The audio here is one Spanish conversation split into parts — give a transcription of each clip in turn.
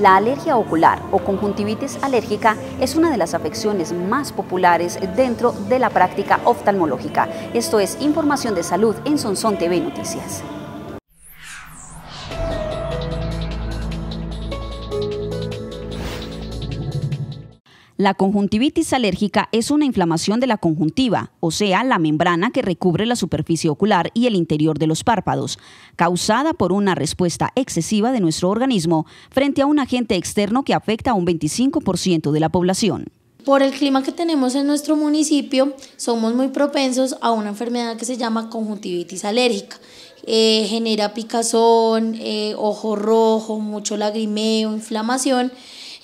La alergia ocular o conjuntivitis alérgica es una de las afecciones más populares dentro de la práctica oftalmológica. Esto es información de salud en Sonson TV Noticias. La conjuntivitis alérgica es una inflamación de la conjuntiva, o sea, la membrana que recubre la superficie ocular y el interior de los párpados, causada por una respuesta excesiva de nuestro organismo frente a un agente externo que afecta a un 25% de la población. Por el clima que tenemos en nuestro municipio, somos muy propensos a una enfermedad que se llama conjuntivitis alérgica. Eh, genera picazón, eh, ojo rojo, mucho lagrimeo, inflamación.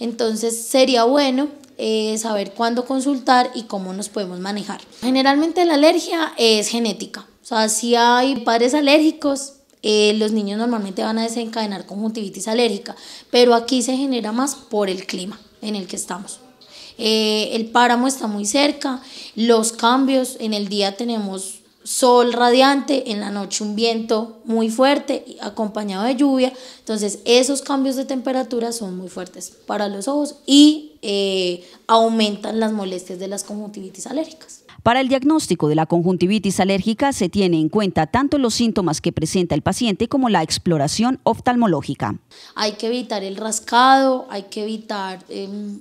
Entonces sería bueno eh, saber cuándo consultar y cómo nos podemos manejar. Generalmente la alergia es genética, o sea, si hay padres alérgicos, eh, los niños normalmente van a desencadenar conjuntivitis alérgica, pero aquí se genera más por el clima en el que estamos. Eh, el páramo está muy cerca, los cambios, en el día tenemos sol radiante, en la noche un viento muy fuerte acompañado de lluvia. Entonces esos cambios de temperatura son muy fuertes para los ojos y eh, aumentan las molestias de las conjuntivitis alérgicas. Para el diagnóstico de la conjuntivitis alérgica se tiene en cuenta tanto los síntomas que presenta el paciente como la exploración oftalmológica. Hay que evitar el rascado, hay que evitar em,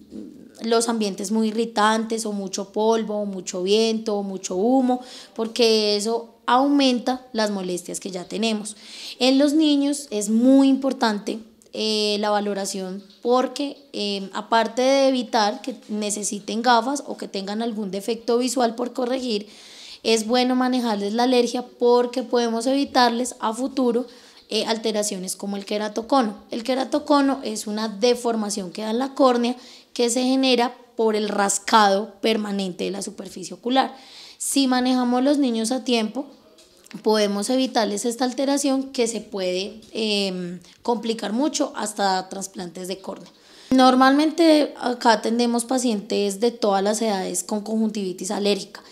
los ambientes muy irritantes o mucho polvo, o mucho viento, o mucho humo, porque eso aumenta las molestias que ya tenemos. En los niños es muy importante eh, la valoración porque em, aparte de evitar que necesiten gafas o que tengan algún defecto visual por corregir, es bueno manejarles la alergia porque podemos evitarles a futuro eh, alteraciones como el queratocono. El queratocono es una deformación que da la córnea que se genera por el rascado permanente de la superficie ocular. Si manejamos los niños a tiempo, podemos evitarles esta alteración que se puede em, complicar mucho hasta trasplantes de córnea. Normalmente acá atendemos pacientes de todas las edades con conjuntivitis alérgica,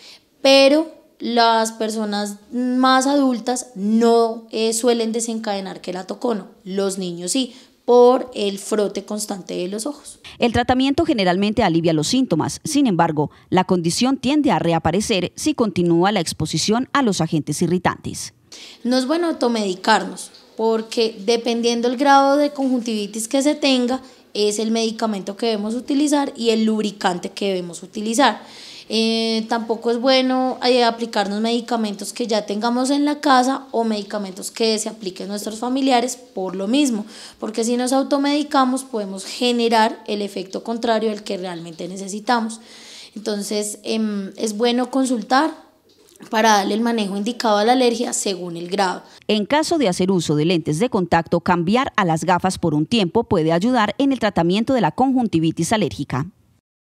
pero las personas más adultas no eh, suelen desencadenar quelatocono, los niños sí por el frote constante de los ojos. El tratamiento generalmente alivia los síntomas, sin embargo, la condición tiende a reaparecer si continúa la exposición a los agentes irritantes. No es bueno automedicarnos, porque dependiendo el grado de conjuntivitis que se tenga, es el medicamento que debemos utilizar y el lubricante que debemos utilizar. Eh, tampoco es bueno eh, aplicarnos medicamentos que ya tengamos en la casa o medicamentos que se apliquen a nuestros familiares por lo mismo, porque si nos automedicamos podemos generar el efecto contrario al que realmente necesitamos. Entonces em, es bueno consultar para darle el manejo indicado a la alergia según el grado. En caso de hacer uso de lentes de contacto, cambiar a las gafas por un tiempo puede ayudar en el tratamiento de la conjuntivitis alérgica.